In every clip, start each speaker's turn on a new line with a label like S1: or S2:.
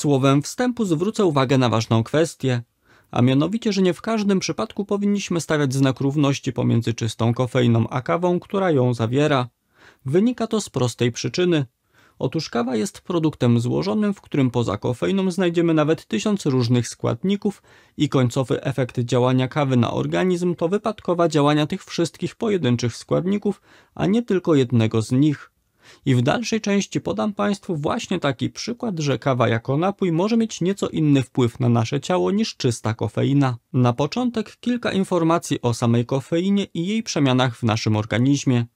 S1: Słowem wstępu zwrócę uwagę na ważną kwestię, a mianowicie, że nie w każdym przypadku powinniśmy stawiać znak równości pomiędzy czystą kofeiną a kawą, która ją zawiera. Wynika to z prostej przyczyny. Otóż kawa jest produktem złożonym, w którym poza kofeiną znajdziemy nawet tysiąc różnych składników i końcowy efekt działania kawy na organizm to wypadkowa działania tych wszystkich pojedynczych składników, a nie tylko jednego z nich i w dalszej części podam Państwu właśnie taki przykład, że kawa jako napój może mieć nieco inny wpływ na nasze ciało niż czysta kofeina. Na początek kilka informacji o samej kofeinie i jej przemianach w naszym organizmie.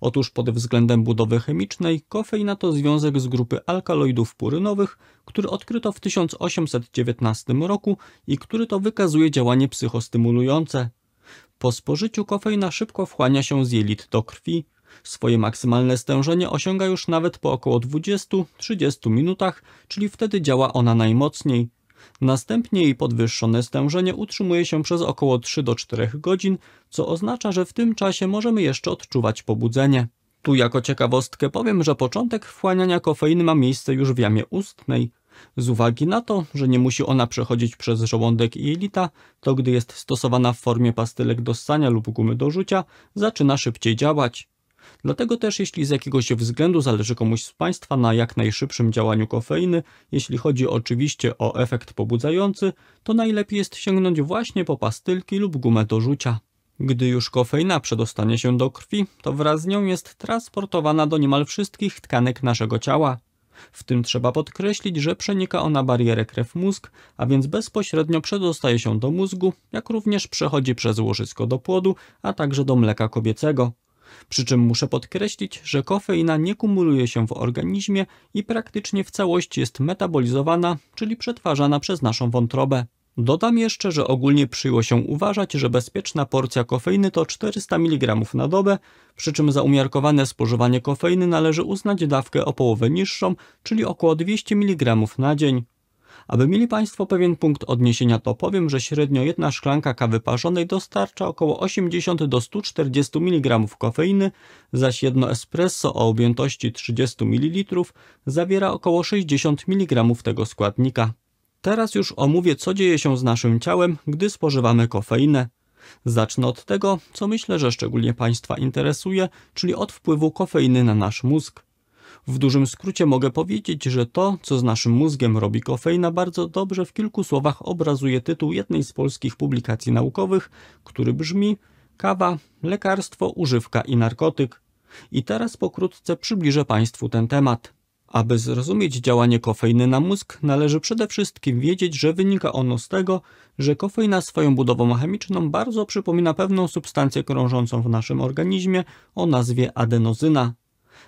S1: Otóż pod względem budowy chemicznej kofeina to związek z grupy alkaloidów purynowych, który odkryto w 1819 roku i który to wykazuje działanie psychostymulujące. Po spożyciu kofeina szybko wchłania się z jelit do krwi, swoje maksymalne stężenie osiąga już nawet po około 20-30 minutach, czyli wtedy działa ona najmocniej. Następnie jej podwyższone stężenie utrzymuje się przez około 3 4 godzin, co oznacza, że w tym czasie możemy jeszcze odczuwać pobudzenie. Tu jako ciekawostkę powiem, że początek wchłaniania kofeiny ma miejsce już w jamie ustnej. Z uwagi na to, że nie musi ona przechodzić przez żołądek i jelita, to gdy jest stosowana w formie pastylek do ssania lub gumy do rzucia, zaczyna szybciej działać. Dlatego też jeśli z jakiegoś względu zależy komuś z Państwa na jak najszybszym działaniu kofeiny, jeśli chodzi oczywiście o efekt pobudzający, to najlepiej jest sięgnąć właśnie po pastylki lub gumę do rzucia. Gdy już kofeina przedostanie się do krwi, to wraz z nią jest transportowana do niemal wszystkich tkanek naszego ciała. W tym trzeba podkreślić, że przenika ona barierę krew-mózg, a więc bezpośrednio przedostaje się do mózgu, jak również przechodzi przez łożysko do płodu, a także do mleka kobiecego. Przy czym muszę podkreślić, że kofeina nie kumuluje się w organizmie i praktycznie w całości jest metabolizowana, czyli przetwarzana przez naszą wątrobę. Dodam jeszcze, że ogólnie przyjęło się uważać, że bezpieczna porcja kofeiny to 400 mg na dobę, przy czym za umiarkowane spożywanie kofeiny należy uznać dawkę o połowę niższą, czyli około 200 mg na dzień. Aby mieli Państwo pewien punkt odniesienia, to powiem, że średnio jedna szklanka kawy parzonej dostarcza około 80 do 140 mg kofeiny, zaś jedno espresso o objętości 30 ml zawiera około 60 mg tego składnika. Teraz już omówię, co dzieje się z naszym ciałem, gdy spożywamy kofeinę. Zacznę od tego, co myślę, że szczególnie Państwa interesuje, czyli od wpływu kofeiny na nasz mózg. W dużym skrócie mogę powiedzieć, że to, co z naszym mózgiem robi kofeina, bardzo dobrze w kilku słowach obrazuje tytuł jednej z polskich publikacji naukowych, który brzmi Kawa, lekarstwo, używka i narkotyk. I teraz pokrótce przybliżę Państwu ten temat. Aby zrozumieć działanie kofeiny na mózg, należy przede wszystkim wiedzieć, że wynika ono z tego, że kofeina swoją budową chemiczną bardzo przypomina pewną substancję krążącą w naszym organizmie o nazwie adenozyna.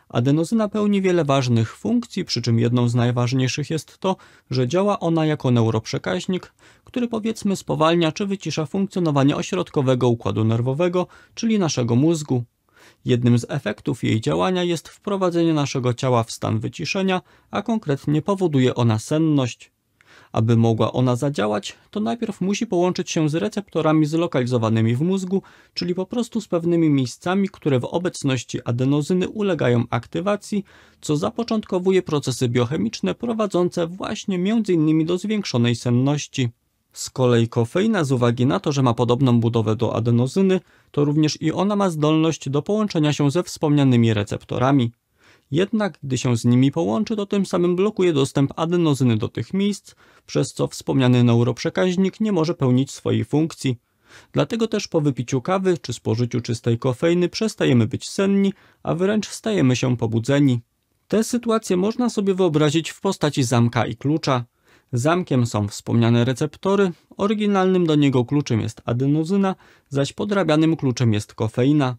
S1: Adenozyna pełni wiele ważnych funkcji, przy czym jedną z najważniejszych jest to, że działa ona jako neuroprzekaźnik, który powiedzmy spowalnia czy wycisza funkcjonowanie ośrodkowego układu nerwowego, czyli naszego mózgu. Jednym z efektów jej działania jest wprowadzenie naszego ciała w stan wyciszenia, a konkretnie powoduje ona senność. Aby mogła ona zadziałać, to najpierw musi połączyć się z receptorami zlokalizowanymi w mózgu, czyli po prostu z pewnymi miejscami, które w obecności adenozyny ulegają aktywacji, co zapoczątkowuje procesy biochemiczne prowadzące właśnie m.in. do zwiększonej senności. Z kolei kofeina z uwagi na to, że ma podobną budowę do adenozyny, to również i ona ma zdolność do połączenia się ze wspomnianymi receptorami. Jednak gdy się z nimi połączy, to tym samym blokuje dostęp adenozyny do tych miejsc, przez co wspomniany neuroprzekaźnik nie może pełnić swojej funkcji. Dlatego też po wypiciu kawy czy spożyciu czystej kofeiny przestajemy być senni, a wręcz stajemy się pobudzeni. Te sytuacje można sobie wyobrazić w postaci zamka i klucza. Zamkiem są wspomniane receptory, oryginalnym do niego kluczem jest adenozyna, zaś podrabianym kluczem jest kofeina.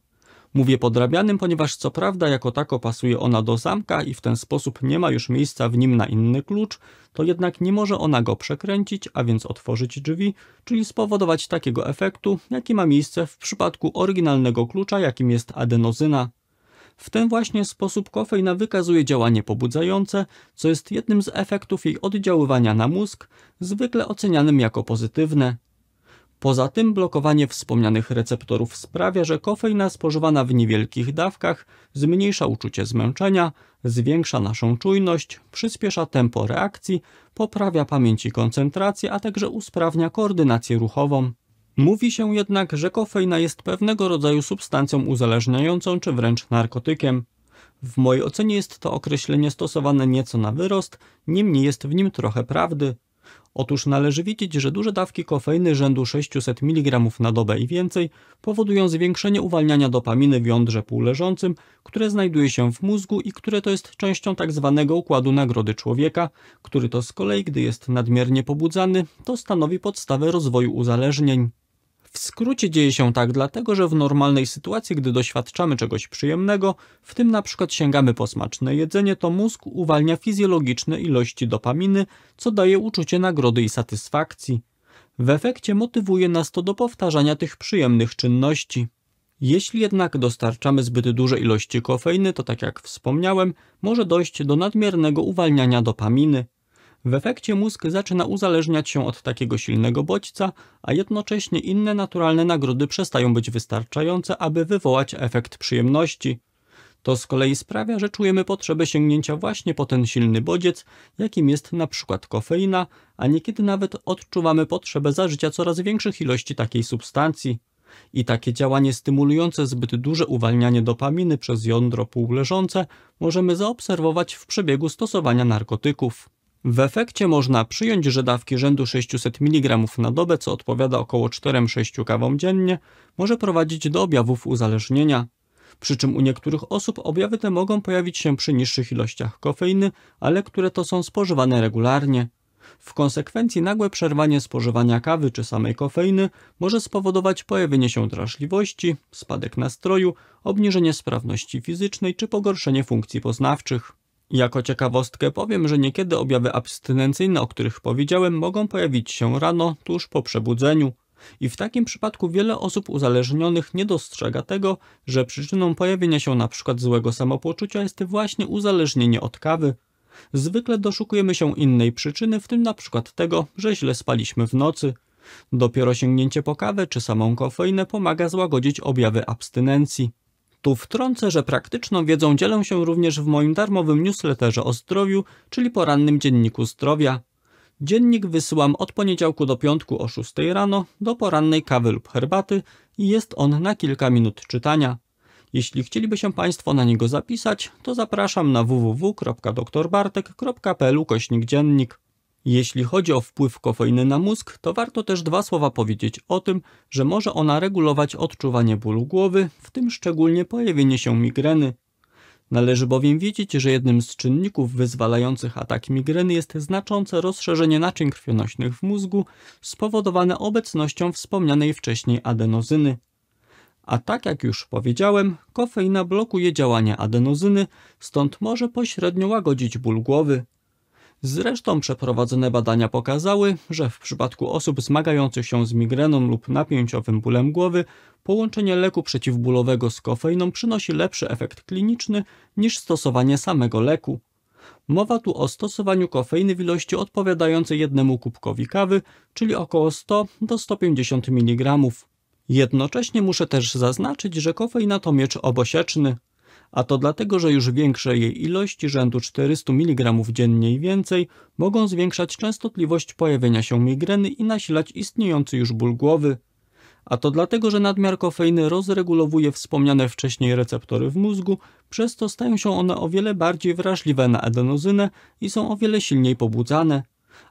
S1: Mówię podrabianym, ponieważ co prawda jako tako pasuje ona do zamka i w ten sposób nie ma już miejsca w nim na inny klucz, to jednak nie może ona go przekręcić, a więc otworzyć drzwi, czyli spowodować takiego efektu, jaki ma miejsce w przypadku oryginalnego klucza, jakim jest adenozyna w ten właśnie sposób kofeina wykazuje działanie pobudzające, co jest jednym z efektów jej oddziaływania na mózg, zwykle ocenianym jako pozytywne. Poza tym blokowanie wspomnianych receptorów sprawia, że kofeina spożywana w niewielkich dawkach zmniejsza uczucie zmęczenia, zwiększa naszą czujność, przyspiesza tempo reakcji, poprawia pamięć i koncentrację, a także usprawnia koordynację ruchową. Mówi się jednak, że kofeina jest pewnego rodzaju substancją uzależniającą czy wręcz narkotykiem. W mojej ocenie jest to określenie stosowane nieco na wyrost, niemniej jest w nim trochę prawdy. Otóż należy widzieć, że duże dawki kofeiny rzędu 600 mg na dobę i więcej powodują zwiększenie uwalniania dopaminy w jądrze półleżącym, które znajduje się w mózgu i które to jest częścią tzw. Tak układu nagrody człowieka, który to z kolei, gdy jest nadmiernie pobudzany, to stanowi podstawę rozwoju uzależnień. W skrócie dzieje się tak dlatego, że w normalnej sytuacji, gdy doświadczamy czegoś przyjemnego, w tym na przykład sięgamy po smaczne jedzenie, to mózg uwalnia fizjologiczne ilości dopaminy, co daje uczucie nagrody i satysfakcji. W efekcie motywuje nas to do powtarzania tych przyjemnych czynności. Jeśli jednak dostarczamy zbyt duże ilości kofeiny, to tak jak wspomniałem, może dojść do nadmiernego uwalniania dopaminy. W efekcie mózg zaczyna uzależniać się od takiego silnego bodźca, a jednocześnie inne naturalne nagrody przestają być wystarczające, aby wywołać efekt przyjemności. To z kolei sprawia, że czujemy potrzebę sięgnięcia właśnie po ten silny bodziec, jakim jest na przykład kofeina, a niekiedy nawet odczuwamy potrzebę zażycia coraz większych ilości takiej substancji. I takie działanie stymulujące zbyt duże uwalnianie dopaminy przez jądro półleżące możemy zaobserwować w przebiegu stosowania narkotyków. W efekcie można przyjąć, że dawki rzędu 600 mg na dobę, co odpowiada około 4-6 kawom dziennie, może prowadzić do objawów uzależnienia. Przy czym u niektórych osób objawy te mogą pojawić się przy niższych ilościach kofeiny, ale które to są spożywane regularnie. W konsekwencji nagłe przerwanie spożywania kawy czy samej kofeiny może spowodować pojawienie się drażliwości, spadek nastroju, obniżenie sprawności fizycznej czy pogorszenie funkcji poznawczych. Jako ciekawostkę powiem, że niekiedy objawy abstynencyjne, o których powiedziałem, mogą pojawić się rano, tuż po przebudzeniu. I w takim przypadku wiele osób uzależnionych nie dostrzega tego, że przyczyną pojawienia się np. złego samopoczucia jest właśnie uzależnienie od kawy. Zwykle doszukujemy się innej przyczyny, w tym np. tego, że źle spaliśmy w nocy. Dopiero sięgnięcie po kawę czy samą kofeinę pomaga złagodzić objawy abstynencji. Tu wtrącę, że praktyczną wiedzą dzielę się również w moim darmowym newsletterze o zdrowiu, czyli porannym dzienniku zdrowia. Dziennik wysyłam od poniedziałku do piątku o 6 rano do porannej kawy lub herbaty i jest on na kilka minut czytania. Jeśli chcieliby się Państwo na niego zapisać, to zapraszam na www.doktorbartek.pl kośnik dziennik. Jeśli chodzi o wpływ kofeiny na mózg, to warto też dwa słowa powiedzieć o tym, że może ona regulować odczuwanie bólu głowy, w tym szczególnie pojawienie się migreny. Należy bowiem wiedzieć, że jednym z czynników wyzwalających atak migreny jest znaczące rozszerzenie naczyń krwionośnych w mózgu spowodowane obecnością wspomnianej wcześniej adenozyny. A tak jak już powiedziałem, kofeina blokuje działanie adenozyny, stąd może pośrednio łagodzić ból głowy. Zresztą przeprowadzone badania pokazały, że w przypadku osób zmagających się z migreną lub napięciowym bólem głowy, połączenie leku przeciwbólowego z kofeiną przynosi lepszy efekt kliniczny niż stosowanie samego leku. Mowa tu o stosowaniu kofeiny w ilości odpowiadającej jednemu kubkowi kawy, czyli około 100 do 150 mg. Jednocześnie muszę też zaznaczyć, że kofeina to miecz obosieczny a to dlatego, że już większe jej ilości rzędu 400 mg dziennie i więcej mogą zwiększać częstotliwość pojawienia się migreny i nasilać istniejący już ból głowy. A to dlatego, że nadmiar kofeiny rozregulowuje wspomniane wcześniej receptory w mózgu, przez to stają się one o wiele bardziej wrażliwe na adenozynę i są o wiele silniej pobudzane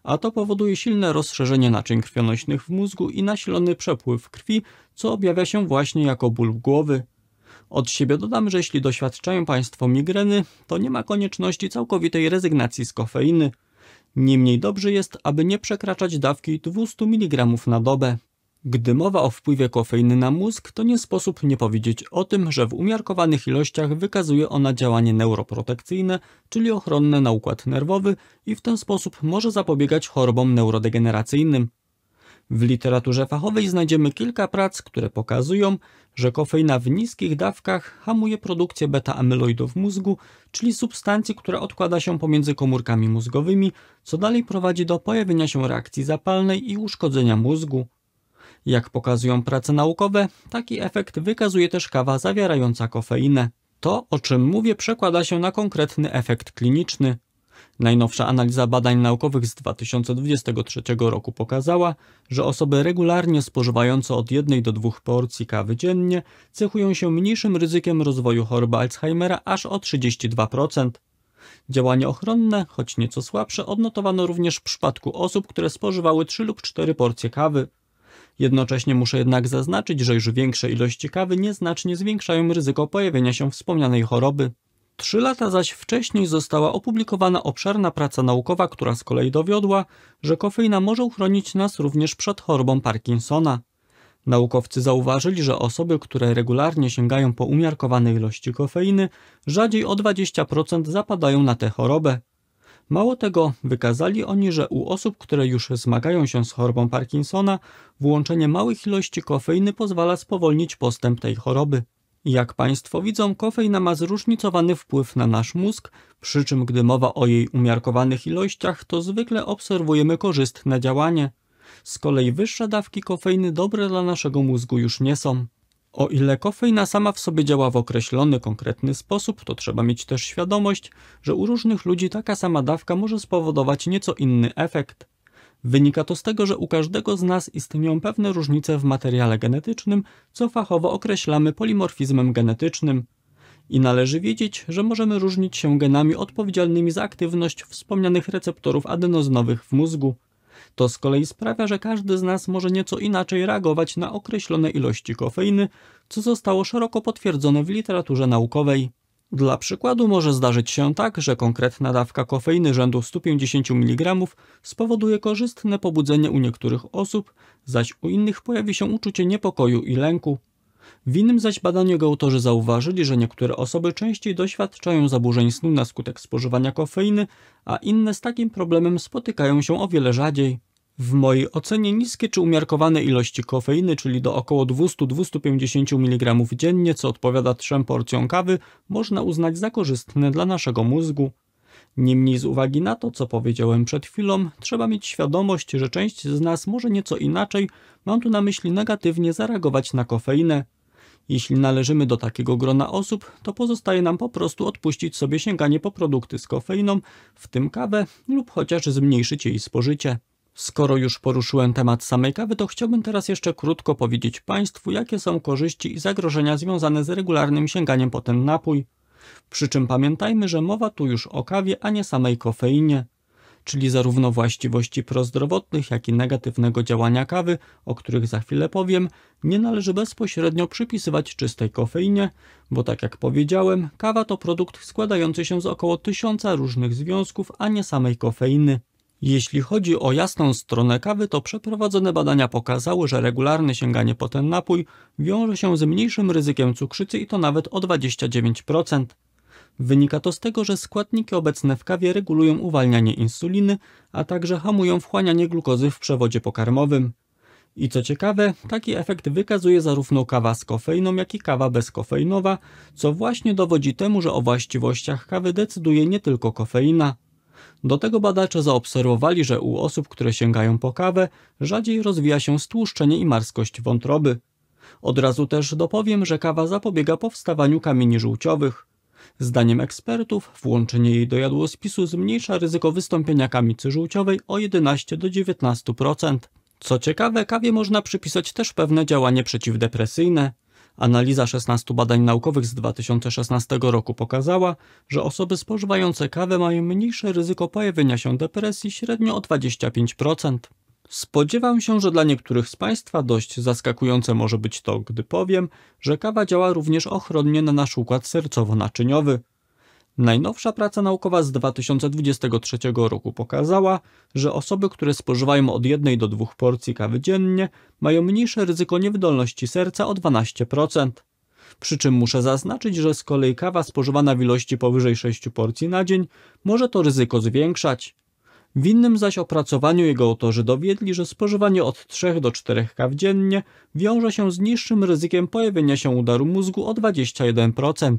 S1: a to powoduje silne rozszerzenie naczyń krwionośnych w mózgu i nasilony przepływ krwi, co objawia się właśnie jako ból głowy. Od siebie dodam, że jeśli doświadczają Państwo migreny, to nie ma konieczności całkowitej rezygnacji z kofeiny. Niemniej dobrze jest, aby nie przekraczać dawki 200 mg na dobę. Gdy mowa o wpływie kofeiny na mózg, to nie sposób nie powiedzieć o tym, że w umiarkowanych ilościach wykazuje ona działanie neuroprotekcyjne, czyli ochronne na układ nerwowy i w ten sposób może zapobiegać chorobom neurodegeneracyjnym. W literaturze fachowej znajdziemy kilka prac, które pokazują, że kofeina w niskich dawkach hamuje produkcję beta amyloidów mózgu, czyli substancji, która odkłada się pomiędzy komórkami mózgowymi, co dalej prowadzi do pojawienia się reakcji zapalnej i uszkodzenia mózgu. Jak pokazują prace naukowe, taki efekt wykazuje też kawa zawierająca kofeinę. To, o czym mówię, przekłada się na konkretny efekt kliniczny. Najnowsza analiza badań naukowych z 2023 roku pokazała, że osoby regularnie spożywające od 1 do 2 porcji kawy dziennie cechują się mniejszym ryzykiem rozwoju choroby Alzheimera aż o 32%. Działanie ochronne, choć nieco słabsze, odnotowano również w przypadku osób, które spożywały 3 lub 4 porcje kawy. Jednocześnie muszę jednak zaznaczyć, że już większe ilości kawy nieznacznie zwiększają ryzyko pojawienia się wspomnianej choroby. Trzy lata zaś wcześniej została opublikowana obszerna praca naukowa, która z kolei dowiodła, że kofeina może uchronić nas również przed chorobą Parkinsona. Naukowcy zauważyli, że osoby, które regularnie sięgają po umiarkowane ilości kofeiny, rzadziej o 20% zapadają na tę chorobę. Mało tego, wykazali oni, że u osób, które już zmagają się z chorobą Parkinsona, włączenie małych ilości kofeiny pozwala spowolnić postęp tej choroby. Jak Państwo widzą, kofeina ma zróżnicowany wpływ na nasz mózg, przy czym gdy mowa o jej umiarkowanych ilościach, to zwykle obserwujemy korzystne działanie. Z kolei wyższe dawki kofeiny dobre dla naszego mózgu już nie są. O ile kofeina sama w sobie działa w określony, konkretny sposób, to trzeba mieć też świadomość, że u różnych ludzi taka sama dawka może spowodować nieco inny efekt. Wynika to z tego, że u każdego z nas istnieją pewne różnice w materiale genetycznym, co fachowo określamy polimorfizmem genetycznym. I należy wiedzieć, że możemy różnić się genami odpowiedzialnymi za aktywność wspomnianych receptorów adenozynowych w mózgu. To z kolei sprawia, że każdy z nas może nieco inaczej reagować na określone ilości kofeiny, co zostało szeroko potwierdzone w literaturze naukowej. Dla przykładu może zdarzyć się tak, że konkretna dawka kofeiny rzędu 150 mg spowoduje korzystne pobudzenie u niektórych osób, zaś u innych pojawi się uczucie niepokoju i lęku. W innym zaś badaniu autorzy zauważyli, że niektóre osoby częściej doświadczają zaburzeń snu na skutek spożywania kofeiny, a inne z takim problemem spotykają się o wiele rzadziej. W mojej ocenie niskie czy umiarkowane ilości kofeiny, czyli do około 200-250 mg dziennie, co odpowiada trzem porcjom kawy, można uznać za korzystne dla naszego mózgu. Niemniej z uwagi na to, co powiedziałem przed chwilą, trzeba mieć świadomość, że część z nas może nieco inaczej, mam tu na myśli negatywnie zareagować na kofeinę. Jeśli należymy do takiego grona osób, to pozostaje nam po prostu odpuścić sobie sięganie po produkty z kofeiną, w tym kawę, lub chociaż zmniejszyć jej spożycie. Skoro już poruszyłem temat samej kawy, to chciałbym teraz jeszcze krótko powiedzieć Państwu, jakie są korzyści i zagrożenia związane z regularnym sięganiem po ten napój. Przy czym pamiętajmy, że mowa tu już o kawie, a nie samej kofeinie, czyli zarówno właściwości prozdrowotnych, jak i negatywnego działania kawy, o których za chwilę powiem, nie należy bezpośrednio przypisywać czystej kofeinie, bo tak jak powiedziałem, kawa to produkt składający się z około tysiąca różnych związków, a nie samej kofeiny. Jeśli chodzi o jasną stronę kawy, to przeprowadzone badania pokazały, że regularne sięganie po ten napój wiąże się z mniejszym ryzykiem cukrzycy i to nawet o 29%. Wynika to z tego, że składniki obecne w kawie regulują uwalnianie insuliny, a także hamują wchłanianie glukozy w przewodzie pokarmowym. I co ciekawe, taki efekt wykazuje zarówno kawa z kofeiną, jak i kawa bezkofeinowa, co właśnie dowodzi temu, że o właściwościach kawy decyduje nie tylko kofeina. Do tego badacze zaobserwowali, że u osób, które sięgają po kawę, rzadziej rozwija się stłuszczenie i marskość wątroby. Od razu też dopowiem, że kawa zapobiega powstawaniu kamieni żółciowych. Zdaniem ekspertów włączenie jej do jadłospisu zmniejsza ryzyko wystąpienia kamicy żółciowej o 11 do 19%. Co ciekawe, kawie można przypisać też pewne działanie przeciwdepresyjne. Analiza 16 badań naukowych z 2016 roku pokazała, że osoby spożywające kawę mają mniejsze ryzyko pojawienia się depresji średnio o 25%. Spodziewam się, że dla niektórych z Państwa dość zaskakujące może być to, gdy powiem, że kawa działa również ochronnie na nasz układ sercowo-naczyniowy. Najnowsza praca naukowa z 2023 roku pokazała, że osoby, które spożywają od 1 do 2 porcji kawy dziennie, mają mniejsze ryzyko niewydolności serca o 12%. Przy czym muszę zaznaczyć, że z kolei kawa spożywana w ilości powyżej 6 porcji na dzień może to ryzyko zwiększać. W innym zaś opracowaniu jego autorzy dowiedli, że spożywanie od 3 do 4 kaw dziennie wiąże się z niższym ryzykiem pojawienia się udaru mózgu o 21%.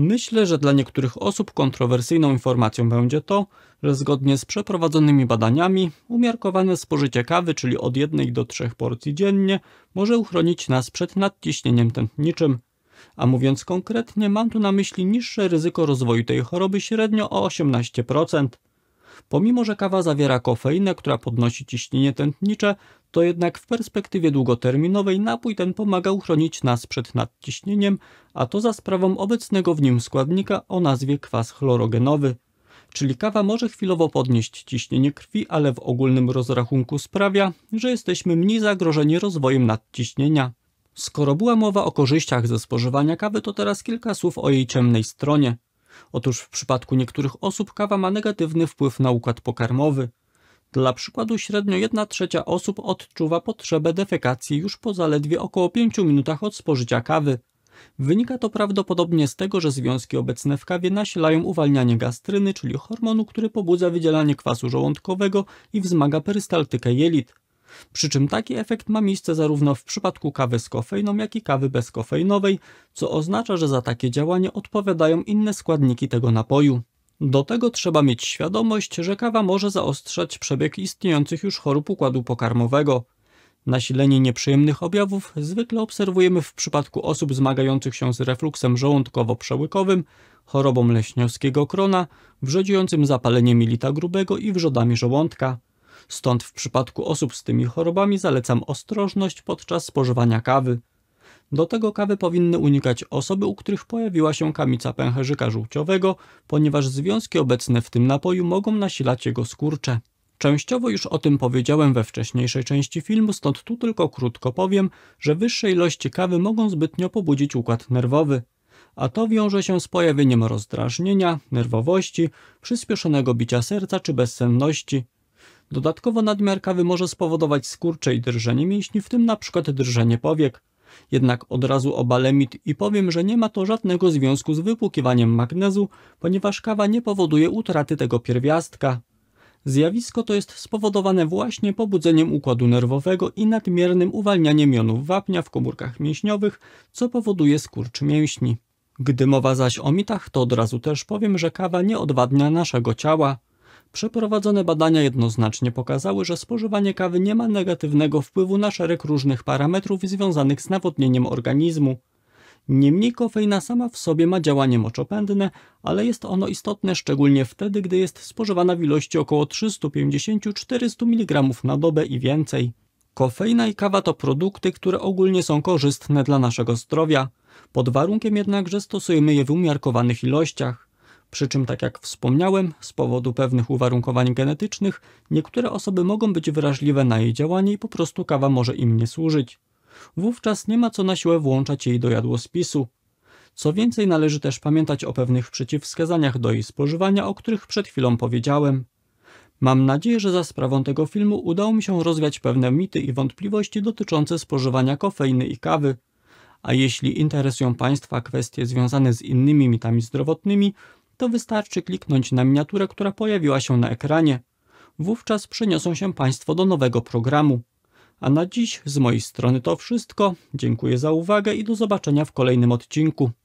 S1: Myślę, że dla niektórych osób kontrowersyjną informacją będzie to, że zgodnie z przeprowadzonymi badaniami umiarkowane spożycie kawy, czyli od 1 do 3 porcji dziennie, może uchronić nas przed nadciśnieniem tętniczym. A mówiąc konkretnie, mam tu na myśli niższe ryzyko rozwoju tej choroby średnio o 18%. Pomimo, że kawa zawiera kofeinę, która podnosi ciśnienie tętnicze, to jednak w perspektywie długoterminowej napój ten pomaga uchronić nas przed nadciśnieniem, a to za sprawą obecnego w nim składnika o nazwie kwas chlorogenowy. Czyli kawa może chwilowo podnieść ciśnienie krwi, ale w ogólnym rozrachunku sprawia, że jesteśmy mniej zagrożeni rozwojem nadciśnienia. Skoro była mowa o korzyściach ze spożywania kawy, to teraz kilka słów o jej ciemnej stronie. Otóż w przypadku niektórych osób kawa ma negatywny wpływ na układ pokarmowy. Dla przykładu średnio 1 trzecia osób odczuwa potrzebę defekacji już po zaledwie około 5 minutach od spożycia kawy. Wynika to prawdopodobnie z tego, że związki obecne w kawie nasilają uwalnianie gastryny, czyli hormonu, który pobudza wydzielanie kwasu żołądkowego i wzmaga perystaltykę jelit. Przy czym taki efekt ma miejsce zarówno w przypadku kawy z kofeiną, jak i kawy bezkofeinowej, co oznacza, że za takie działanie odpowiadają inne składniki tego napoju. Do tego trzeba mieć świadomość, że kawa może zaostrzać przebieg istniejących już chorób układu pokarmowego. Nasilenie nieprzyjemnych objawów zwykle obserwujemy w przypadku osób zmagających się z refluksem żołądkowo-przełykowym, chorobą leśniowskiego krona, wrzodziącym zapaleniem jelita grubego i wrzodami żołądka. Stąd w przypadku osób z tymi chorobami zalecam ostrożność podczas spożywania kawy. Do tego kawy powinny unikać osoby, u których pojawiła się kamica pęcherzyka żółciowego, ponieważ związki obecne w tym napoju mogą nasilać jego skurcze. Częściowo już o tym powiedziałem we wcześniejszej części filmu, stąd tu tylko krótko powiem, że wyższe ilości kawy mogą zbytnio pobudzić układ nerwowy. A to wiąże się z pojawieniem rozdrażnienia, nerwowości, przyspieszonego bicia serca czy bezsenności. Dodatkowo nadmiar kawy może spowodować skurcze i drżenie mięśni, w tym np. drżenie powiek. Jednak od razu obalę mit i powiem, że nie ma to żadnego związku z wypłukiwaniem magnezu, ponieważ kawa nie powoduje utraty tego pierwiastka. Zjawisko to jest spowodowane właśnie pobudzeniem układu nerwowego i nadmiernym uwalnianiem jonów wapnia w komórkach mięśniowych, co powoduje skurcz mięśni. Gdy mowa zaś o mitach, to od razu też powiem, że kawa nie odwadnia naszego ciała. Przeprowadzone badania jednoznacznie pokazały, że spożywanie kawy nie ma negatywnego wpływu na szereg różnych parametrów związanych z nawodnieniem organizmu. Niemniej kofeina sama w sobie ma działanie moczopędne, ale jest ono istotne szczególnie wtedy, gdy jest spożywana w ilości około 350-400 mg na dobę i więcej. Kofeina i kawa to produkty, które ogólnie są korzystne dla naszego zdrowia, pod warunkiem jednak, że stosujemy je w umiarkowanych ilościach. Przy czym, tak jak wspomniałem, z powodu pewnych uwarunkowań genetycznych, niektóre osoby mogą być wrażliwe na jej działanie i po prostu kawa może im nie służyć. Wówczas nie ma co na siłę włączać jej do jadłospisu. Co więcej, należy też pamiętać o pewnych przeciwwskazaniach do jej spożywania, o których przed chwilą powiedziałem. Mam nadzieję, że za sprawą tego filmu udało mi się rozwiać pewne mity i wątpliwości dotyczące spożywania kofeiny i kawy. A jeśli interesują Państwa kwestie związane z innymi mitami zdrowotnymi, to wystarczy kliknąć na miniaturę, która pojawiła się na ekranie. Wówczas przeniosą się Państwo do nowego programu. A na dziś z mojej strony to wszystko. Dziękuję za uwagę i do zobaczenia w kolejnym odcinku.